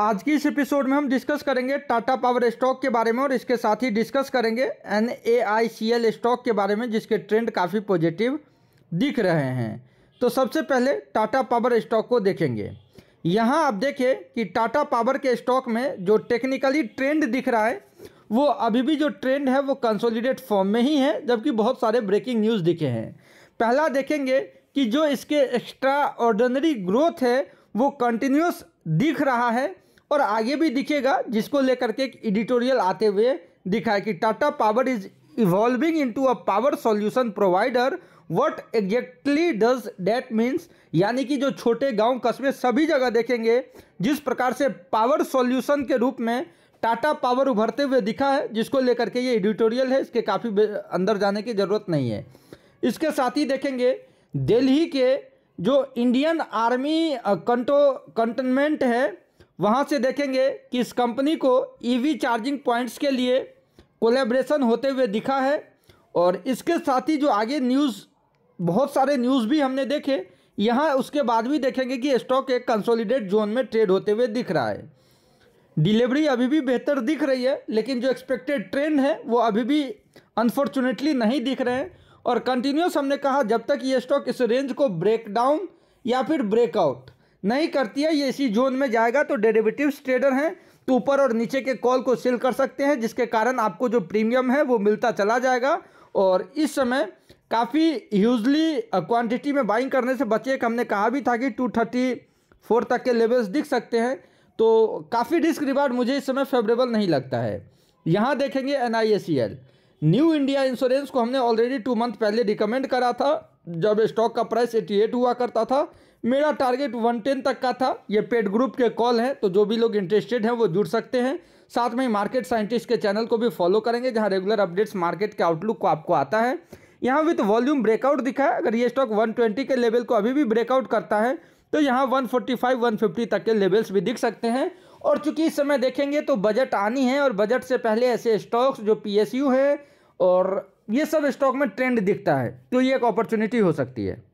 आज की इस एपिसोड में हम डिस्कस करेंगे टाटा पावर स्टॉक के बारे में और इसके साथ ही डिस्कस करेंगे एन स्टॉक के बारे में जिसके ट्रेंड काफ़ी पॉजिटिव दिख रहे हैं तो सबसे पहले टाटा पावर स्टॉक को देखेंगे यहाँ आप देखें कि टाटा पावर के स्टॉक में जो टेक्निकली ट्रेंड दिख रहा है वो अभी भी जो ट्रेंड है वो कंसोलिडेट फॉर्म में ही है जबकि बहुत सारे ब्रेकिंग न्यूज़ दिखे हैं पहला देखेंगे कि जो इसके एक्स्ट्रा ऑर्डनरी ग्रोथ है वो कंटिन्यूस दिख रहा है और आगे भी दिखेगा जिसको लेकर के एक एडिटोरियल आते हुए दिखा है कि Tata Power is evolving into a power solution provider what exactly does that means यानी कि जो छोटे गांव कस्बे सभी जगह देखेंगे जिस प्रकार से पावर सॉल्यूशन के रूप में टाटा पावर उभरते हुए दिखा है जिसको लेकर के ये एडिटोरियल है इसके काफ़ी अंदर जाने की ज़रूरत नहीं है इसके साथ ही देखेंगे दिल्ली के जो इंडियन आर्मी कंटो कंटनमेंट है वहाँ से देखेंगे कि इस कंपनी को ईवी चार्जिंग पॉइंट्स के लिए कोलेब्रेशन होते हुए दिखा है और इसके साथ ही जो आगे न्यूज़ बहुत सारे न्यूज़ भी हमने देखे यहाँ उसके बाद भी देखेंगे कि स्टॉक एक कंसोलिडेट जोन में ट्रेड होते हुए दिख रहा है डिलीवरी अभी भी बेहतर दिख रही है लेकिन जो एक्सपेक्टेड ट्रेंड है वो अभी भी अनफॉर्चुनेटली नहीं दिख रहे हैं और कंटिन्यूस हमने कहा जब तक ये स्टॉक इस रेंज को ब्रेक डाउन या फिर ब्रेकआउट नहीं करती है ये इसी जोन में जाएगा तो डेरिवेटिव्स ट्रेडर हैं तो ऊपर और नीचे के कॉल को सेल कर सकते हैं जिसके कारण आपको जो प्रीमियम है वो मिलता चला जाएगा और इस समय काफ़ी ह्यूजली क्वांटिटी में बाइंग करने से बचिए हमने कहा भी था कि टू थर्टी फोर तक के लेवल्स दिख सकते हैं तो काफ़ी रिस्क रिवार्ड मुझे इस समय फेवरेबल नहीं लगता है यहाँ देखेंगे N I S C L New India Insurance को हमने ऑलरेडी टू मंथ पहले रिकमेंड करा था जब स्टॉक का प्राइस 88 हुआ करता था मेरा टारगेट 110 तक का था ये पेड ग्रुप के कॉल हैं तो जो भी लोग इंटरेस्टेड हैं वो जुड़ सकते हैं साथ में मार्केट साइंटिस्ट के चैनल को भी फॉलो करेंगे जहाँ रेगुलर अपडेट्स मार्केट के आउटलुक को आपको आता है यहाँ विथ वॉल्यूम ब्रेकआउट दिखा है अगर ये स्टॉक 120 के लेवल को अभी भी ब्रेकआउट करता है तो यहाँ वन फिफ्टी तक के लेवल्स भी दिख सकते हैं और चूंकि इस समय देखेंगे तो बजट आनी है और बजट से पहले ऐसे स्टॉक्स जो पी है और ये सब स्टॉक में ट्रेंड दिखता है तो ये एक अपॉर्चुनिटी हो सकती है